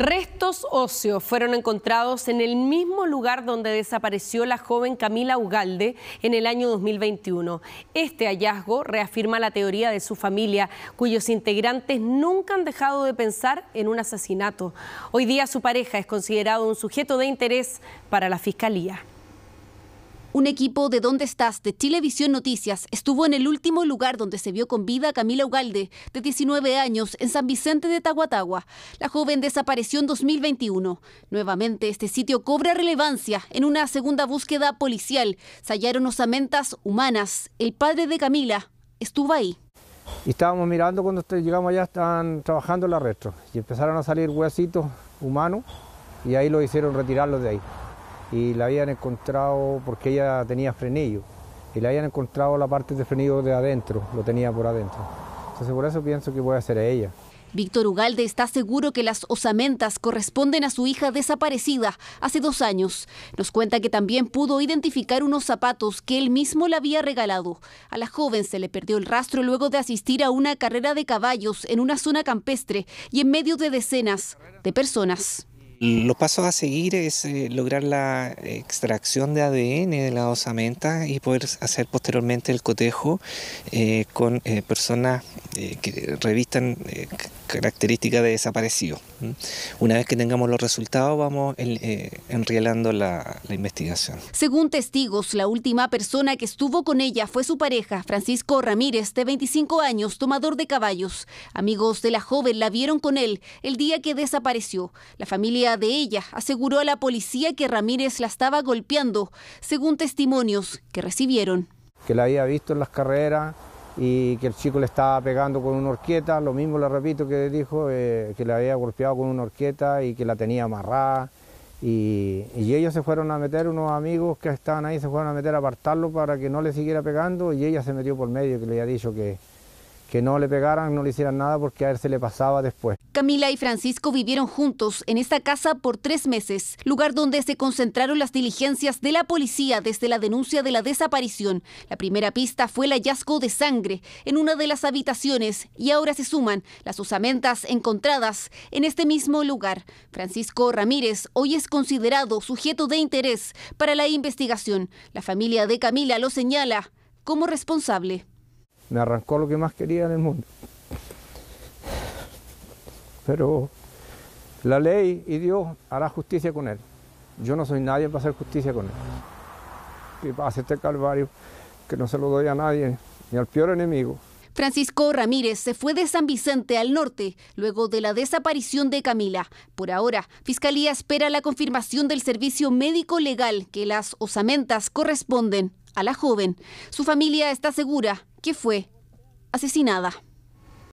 Restos óseos fueron encontrados en el mismo lugar donde desapareció la joven Camila Ugalde en el año 2021. Este hallazgo reafirma la teoría de su familia, cuyos integrantes nunca han dejado de pensar en un asesinato. Hoy día su pareja es considerado un sujeto de interés para la Fiscalía. Un equipo de Dónde Estás de Televisión Noticias estuvo en el último lugar donde se vio con vida Camila Ugalde, de 19 años, en San Vicente de Tahuatagua. La joven desapareció en 2021. Nuevamente, este sitio cobra relevancia en una segunda búsqueda policial. Se hallaron osamentas humanas. El padre de Camila estuvo ahí. Y estábamos mirando cuando llegamos allá, estaban trabajando en la y empezaron a salir huesitos humanos y ahí lo hicieron retirarlos de ahí y la habían encontrado porque ella tenía frenillo y la habían encontrado la parte de frenillo de adentro, lo tenía por adentro. Entonces por eso pienso que puede a ella. Víctor Ugalde está seguro que las osamentas corresponden a su hija desaparecida hace dos años. Nos cuenta que también pudo identificar unos zapatos que él mismo le había regalado. A la joven se le perdió el rastro luego de asistir a una carrera de caballos en una zona campestre y en medio de decenas de personas. Los pasos a seguir es eh, lograr la extracción de ADN de la osamenta y poder hacer posteriormente el cotejo eh, con eh, personas que revistan característica de desaparecido. ¿Mm? Una vez que tengamos los resultados, vamos eh, eh, enrielando la, la investigación. Según testigos, la última persona que estuvo con ella fue su pareja, Francisco Ramírez, de 25 años, tomador de caballos. Amigos de la joven la vieron con él el día que desapareció. La familia de ella aseguró a la policía que Ramírez la estaba golpeando, según testimonios que recibieron. Que la había visto en las carreras y que el chico le estaba pegando con una horqueta, lo mismo le repito que dijo, eh, que le había golpeado con una horqueta y que la tenía amarrada. Y, y, ellos se fueron a meter, unos amigos que estaban ahí se fueron a meter a apartarlo para que no le siguiera pegando y ella se metió por medio, que le había dicho que, que no le pegaran, no le hicieran nada porque a él se le pasaba después. Camila y Francisco vivieron juntos en esta casa por tres meses, lugar donde se concentraron las diligencias de la policía desde la denuncia de la desaparición. La primera pista fue el hallazgo de sangre en una de las habitaciones y ahora se suman las usamentas encontradas en este mismo lugar. Francisco Ramírez hoy es considerado sujeto de interés para la investigación. La familia de Camila lo señala como responsable me arrancó lo que más quería en el mundo. Pero la ley y Dios hará justicia con él. Yo no soy nadie para hacer justicia con él. Que hacer este calvario, que no se lo doy a nadie, ni al peor enemigo. Francisco Ramírez se fue de San Vicente al norte luego de la desaparición de Camila. Por ahora, Fiscalía espera la confirmación del servicio médico legal que las osamentas corresponden a la joven. Su familia está segura que fue asesinada.